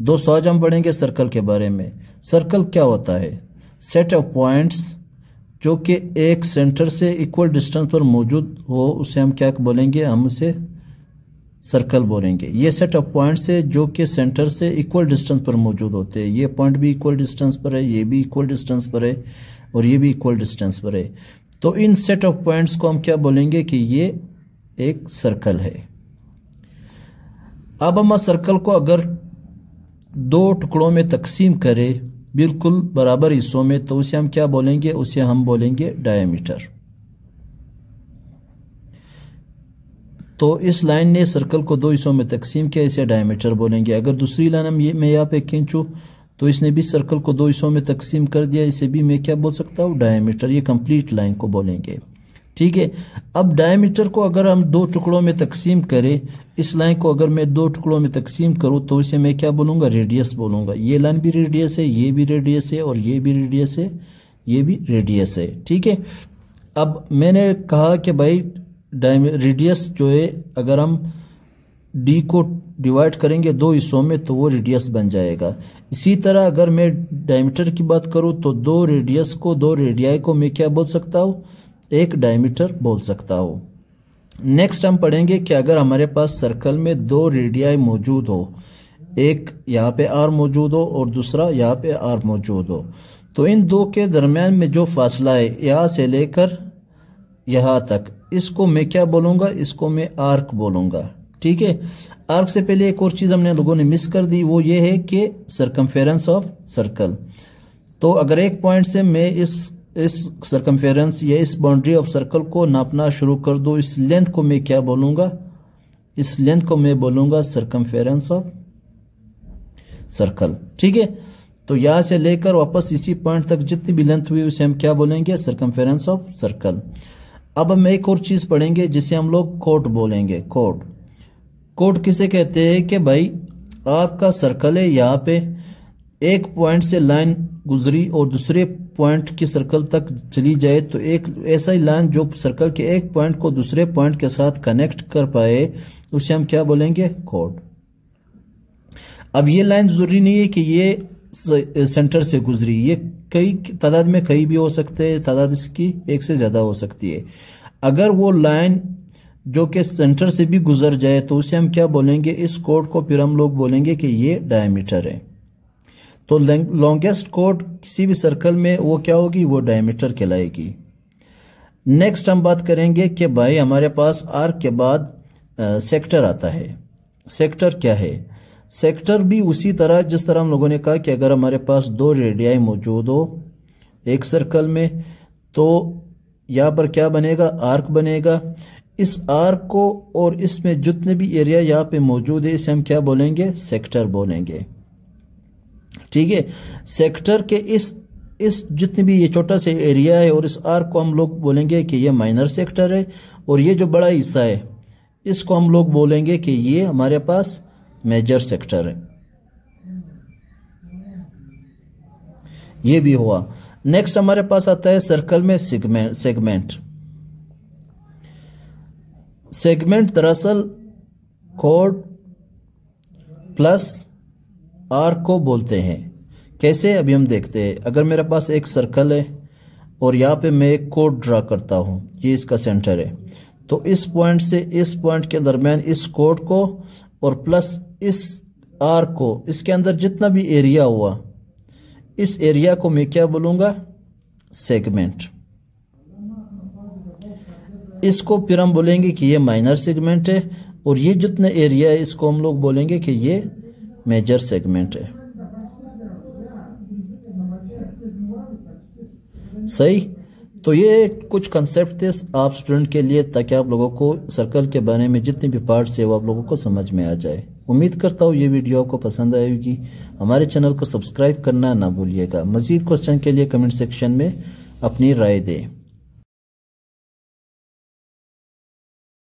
दोस्तों आज हम पढ़ेंगे सर्कल के बारे में सर्कल क्या होता है सेट ऑफ पॉइंट्स जो कि एक सेंटर से इक्वल डिस्टेंस पर मौजूद हो उसे हम क्या बोलेंगे हम उसे सर्कल बोलेंगे ये सेट ऑफ पॉइंट्स है जो कि सेंटर से इक्वल डिस्टेंस पर मौजूद होते हैं ये पॉइंट भी इक्वल डिस्टेंस पर है ये भी इक्वल डिस्टेंस पर है और ये भी इक्वल डिस्टेंस पर है तो इन सेट ऑफ पॉइंट्स को हम क्या बोलेंगे कि ये एक सर्कल है अब हम सर्कल को अगर दो टुकड़ों में तकसीम करें बिल्कुल बराबर हिस्सों में तो उसे हम क्या बोलेंगे उसे हम बोलेंगे डायमीटर तो इस लाइन ने सर्कल को दो हिस्सों में तकसीम किया इसे डायमीटर बोलेंगे अगर दूसरी लाइन हम ये मैं यहाँ पे खींचूँ तो इसने भी सर्कल को दो हिस्सों में तकसीम कर दिया इसे भी मैं क्या बोल सकता हूँ डायमीटर ये कंप्लीट लाइन को बोलेंगे ठीक है अब डायमीटर को अगर हम दो टुकड़ों में तकसीम करें इस लाइन को अगर मैं दो टुकड़ों में तकसीम करूँ तो इसे मैं क्या बोलूंगा रेडियस बोलूंगा ये लाइन भी रेडियस है ये भी रेडियस है और ये भी रेडियस है ये भी रेडियस है ठीक है अब मैंने कहा कि भाई रेडियस जो है अगर हम डी को डिवाइड करेंगे दो हिस्सों में तो वो रेडियस बन जाएगा इसी तरह अगर मैं डायमीटर की बात करूँ तो दो रेडियस को दो रेडियाई को मैं क्या बोल सकता हूँ एक डायमीटर बोल सकता हो नेक्स्ट हम पढ़ेंगे कि अगर हमारे पास सर्कल में दो रेडियाई मौजूद हो एक यहाँ पे आर मौजूद हो और दूसरा यहाँ पे आर मौजूद हो तो इन दो के दरमियान में जो फासला है यहाँ से लेकर यहाँ तक इसको मैं क्या बोलूँगा इसको मैं आर्क बोलूँगा ठीक है आर्क से पहले एक और चीज़ हमने लोगों ने मिस कर दी वो ये है कि सरकमफेरेंस ऑफ सर्कल तो अगर एक पॉइंट से मैं इस इस सरकमफेरेंस या इस बाउंड्री ऑफ सर्कल को नापना शुरू कर दो इस लेंथ को मैं क्या बोलूँगा इस लेंथ को मैं बोलूँगा सरकमफेरेंस ऑफ सर्कल ठीक है तो यहाँ से लेकर वापस इसी पॉइंट तक जितनी भी लेंथ हुई उसे हम क्या बोलेंगे सरकमफेरेंस ऑफ सर्कल अब हम एक और चीज़ पढ़ेंगे जिसे हम लोग कोट बोलेंगे कोट कोट किसे कहते हैं कि भाई आपका सर्कल है यहाँ पे एक पॉइंट से लाइन गुजरी और दूसरे पॉइंट के सर्कल तक चली जाए तो एक ऐसा ही लाइन जो सर्कल के एक पॉइंट को दूसरे पॉइंट के साथ कनेक्ट कर पाए उसे हम क्या बोलेंगे कोड अब ये लाइन जरूरी नहीं है कि ये सेंटर से गुजरी ये कई तादाद में कई भी हो सकते हैं तादाद इसकी एक से ज़्यादा हो सकती है अगर वो लाइन जो कि सेंटर से भी गुजर जाए तो उसे हम क्या बोलेंगे इस कोड को फिर हम लोग बोलेंगे कि ये डायमीटर है तो लॉन्गेस्ट कोड किसी भी सर्कल में वो क्या होगी वो डायमीटर कहलाएगी नेक्स्ट हम बात करेंगे कि भाई हमारे पास आर्क के बाद आ, सेक्टर आता है सेक्टर क्या है सेक्टर भी उसी तरह जिस तरह हम लोगों ने कहा कि अगर हमारे पास दो रेडियाई मौजूद हो एक सर्कल में तो यहाँ पर क्या बनेगा आर्क बनेगा इस आर्क को और इसमें जितने भी एरिया यहाँ पे मौजूद है इसे हम क्या बोलेंगे सेक्टर बोलेंगे ठीक है सेक्टर के इस इस जितने भी ये छोटा सा एरिया है और इस आर को हम लोग बोलेंगे कि ये माइनर सेक्टर है और ये जो बड़ा हिस्सा है इसको हम लोग बोलेंगे कि ये हमारे पास मेजर सेक्टर है ये भी हुआ नेक्स्ट हमारे पास आता है सर्कल में सेगमेंट सेगमेंट सेगमेंट दरअसल कोड प्लस आर को बोलते हैं कैसे अभी हम देखते हैं अगर मेरे पास एक सर्कल है और यहाँ पे मैं एक कोड ड्रा करता हूँ ये इसका सेंटर है तो इस पॉइंट से इस पॉइंट के दरमियान इस कोड को और प्लस इस आर को इसके अंदर जितना भी एरिया हुआ इस एरिया को मैं क्या बोलूँगा सेगमेंट इसको फिर हम बोलेंगे कि ये माइनर सेगमेंट है और ये जितने एरिया है इसको हम लोग बोलेंगे कि ये मेजर सेगमेंट है सही तो ये कुछ कंसेप्ट थे आप स्टूडेंट के लिए ताकि आप लोगों को सर्कल के बारे में जितने भी पार्ट्स है वो आप लोगों को समझ में आ जाए उम्मीद करता हूँ ये वीडियो आपको पसंद आएगी हमारे चैनल को सब्सक्राइब करना ना भूलिएगा मजीद क्वेश्चन के लिए कमेंट सेक्शन में अपनी राय दें